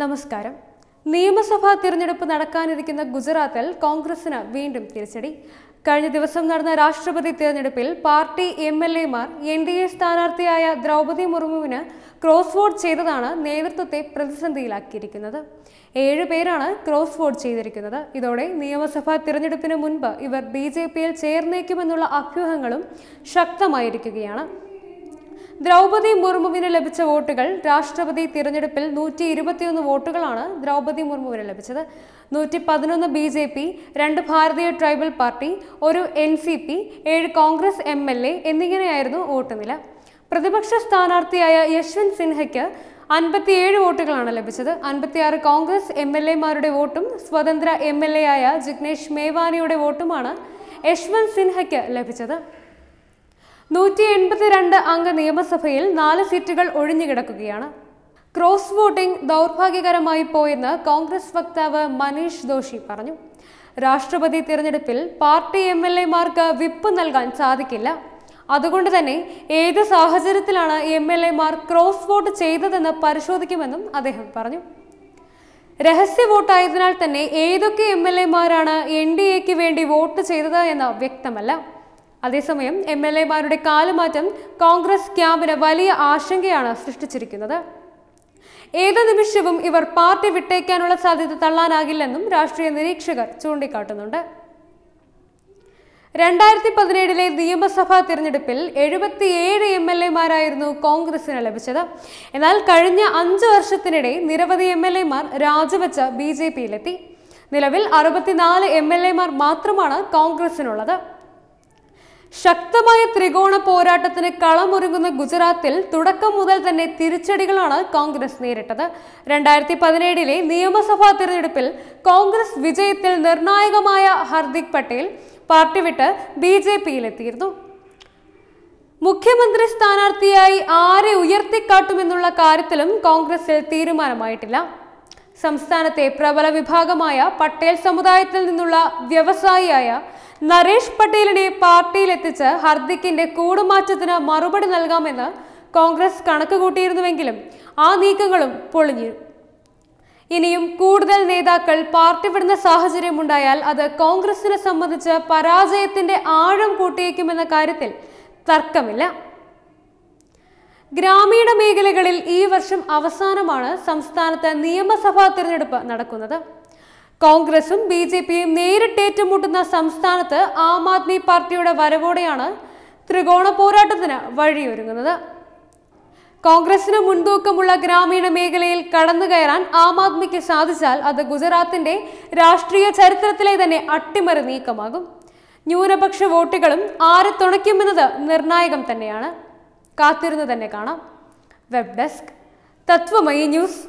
നമസ്കാരം നിയമസഭാ തിരഞ്ഞെടുപ്പ് നടക്കാനിരിക്കുന്ന ഗുജറാത്തിൽ കോൺഗ്രസിന് വീണ്ടും തിരിച്ചടി കഴിഞ്ഞ ദിവസം നടന്ന രാഷ്ട്രപതി തിരഞ്ഞെടുപ്പിൽ പാർട്ടി എം എൽ എമാർ എൻ ഡി എ സ്ഥാനാർത്ഥിയായ ദ്രൗപദി മുർമുവിന് ക്രോസ് വോട്ട് ചെയ്തതാണ് നേതൃത്വത്തെ പ്രതിസന്ധിയിലാക്കിയിരിക്കുന്നത് ഏഴ് പേരാണ് ക്രോസ് വോട്ട് ചെയ്തിരിക്കുന്നത് ഇതോടെ നിയമസഭാ തിരഞ്ഞെടുപ്പിന് മുൻപ് ഇവർ ബി ജെ പിയിൽ ചേർന്നേക്കുമെന്നുള്ള അഭ്യൂഹങ്ങളും ശക്തമായിരിക്കുകയാണ് ദ്രൗപതി മുർമുവിന് ലഭിച്ച വോട്ടുകൾ രാഷ്ട്രപതി തിരഞ്ഞെടുപ്പിൽ നൂറ്റി ഇരുപത്തിയൊന്ന് വോട്ടുകളാണ് ദ്രൗപതി മുർമുവിന് ലഭിച്ചത് നൂറ്റി പതിനൊന്ന് ബി ജെ പി രണ്ട് ഭാരതീയ ട്രൈബൽ പാർട്ടി ഒരു എൻ സി പി ഏഴ് കോൺഗ്രസ് എം എൽ എ എന്നിങ്ങനെയായിരുന്നു വോട്ടുനില പ്രതിപക്ഷ സ്ഥാനാർത്ഥിയായ യശ്വന്ത് സിൻഹയ്ക്ക് അൻപത്തിയേഴ് വോട്ടുകളാണ് ലഭിച്ചത് അൻപത്തിയാറ് കോൺഗ്രസ് എം എൽ എമാരുടെ വോട്ടും സ്വതന്ത്ര എം എൽ എ ആയ ജിഗ്നേഷ് മേവാനിയുടെ വോട്ടുമാണ് യശ്വന്ത് സിൻഹയ്ക്ക് ലഭിച്ചത് നൂറ്റി എൺപത്തിരണ്ട് അംഗ നിയമസഭയിൽ നാല് സീറ്റുകൾ ഒഴിഞ്ഞുകിടക്കുകയാണ് ക്രോസ് വോട്ടിംഗ് ദൗർഭാഗ്യകരമായി പോയെന്ന് കോൺഗ്രസ് വക്താവ് മനീഷ് ദോഷി പറഞ്ഞു രാഷ്ട്രപതി തിരഞ്ഞെടുപ്പിൽ പാർട്ടി എം എൽ എമാർക്ക് വിപ്പ് നൽകാൻ സാധിക്കില്ല അതുകൊണ്ട് തന്നെ ഏത് സാഹചര്യത്തിലാണ് എം എൽ എമാർ ക്രോസ് വോട്ട് ചെയ്തതെന്ന് പരിശോധിക്കുമെന്നും അദ്ദേഹം പറഞ്ഞു രഹസ്യ വോട്ടായതിനാൽ തന്നെ ഏതൊക്കെ എം എൽ എമാരാണ് എൻ ഡി എക്ക് വേണ്ടി വോട്ട് ചെയ്തത് എന്ന് വ്യക്തമല്ല അതേസമയം എം എൽ എമാരുടെ കാലുമാറ്റം കോൺഗ്രസ് ക്യാമ്പിന് വലിയ ആശങ്കയാണ് സൃഷ്ടിച്ചിരിക്കുന്നത് ഏത് നിമിഷവും ഇവർ പാർട്ടി വിട്ടേക്കാനുള്ള സാധ്യത തള്ളാനാകില്ലെന്നും രാഷ്ട്രീയ നിരീക്ഷകർ ചൂണ്ടിക്കാട്ടുന്നുണ്ട് രണ്ടായിരത്തി പതിനേഴിലെ നിയമസഭാ തിരഞ്ഞെടുപ്പിൽ എഴുപത്തിയേഴ് എം എൽ എമാരായിരുന്നു കോൺഗ്രസിന് ലഭിച്ചത് എന്നാൽ കഴിഞ്ഞ അഞ്ച് വർഷത്തിനിടെ നിരവധി എം എൽ എമാർ രാജിവെച്ച ബി ജെ പിയിലെത്തി നിലവിൽ അറുപത്തിനാല് എം എൽ എമാർ മാത്രമാണ് കോൺഗ്രസിനുള്ളത് ശക്തമായ ത്രികോണ പോരാട്ടത്തിന് കളമൊരുങ്ങുന്ന ഗുജറാത്തിൽ തുടക്കം മുതൽ തന്നെ തിരിച്ചടികളാണ് കോൺഗ്രസ് നേരിട്ടത് രണ്ടായിരത്തി പതിനേഴിലെ നിയമസഭാ തിരഞ്ഞെടുപ്പിൽ കോൺഗ്രസ് വിജയത്തിൽ നിർണായകമായ ഹർദിക് പട്ടേൽ പാർട്ടി വിട്ട് ബി ജെ പിയിലെത്തിയിരുന്നു മുഖ്യമന്ത്രി സ്ഥാനാർത്ഥിയായി ആരെ ഉയർത്തിക്കാട്ടുമെന്നുള്ള കാര്യത്തിലും കോൺഗ്രസിൽ തീരുമാനമായിട്ടില്ല സംസ്ഥാനത്തെ പ്രബല വിഭാഗമായ പട്ടേൽ സമുദായത്തിൽ നിന്നുള്ള വ്യവസായിയായ നരേഷ് പട്ടേലിനെ പാർട്ടിയിലെത്തിച്ച് ഹർദിക്കിന്റെ കൂടുമാറ്റത്തിന് മറുപടി നൽകാമെന്ന് കോൺഗ്രസ് കൂട്ടിയിരുന്നുവെങ്കിലും ആ നീക്കങ്ങളും പൊളിഞ്ഞു ഇനിയും കൂടുതൽ നേതാക്കൾ പാർട്ടി വിടുന്ന സാഹചര്യമുണ്ടായാൽ അത് കോൺഗ്രസിനെ സംബന്ധിച്ച് പരാജയത്തിന്റെ ആഴം കൂട്ടിയേക്കുമെന്ന കാര്യത്തിൽ തർക്കമില്ല ഗ്രാമീണ മേഖലകളിൽ ഈ വർഷം അവസാനമാണ് സംസ്ഥാനത്ത് നിയമസഭാ തിരഞ്ഞെടുപ്പ് നടക്കുന്നത് കോൺഗ്രസും ബി ജെ പിയും ഏറ്റുമുട്ടുന്ന സംസ്ഥാനത്ത് ആം ആദ്മി പാർട്ടിയുടെ വരവോടെയാണ് ത്രികോണ പോരാട്ടത്തിന് വഴിയൊരുങ്ങുന്നത് കോൺഗ്രസിന് മുൻതൂക്കമുള്ള ഗ്രാമീണ മേഖലയിൽ കടന്നു കയറാൻ ആം ആദ്മിക്ക് സാധിച്ചാൽ അത് ഗുജറാത്തിന്റെ രാഷ്ട്രീയ ചരിത്രത്തിലെ തന്നെ അട്ടിമറി നീക്കമാകും ന്യൂനപക്ഷ വോട്ടുകളും ആരെ തുണയ്ക്കുമെന്നത് നിർണായകം തന്നെയാണ് കാത്തിരുന്ന് തന്നെ കാണാം വെബ് ഡെസ്ക് തത്വമയി ന്യൂസ്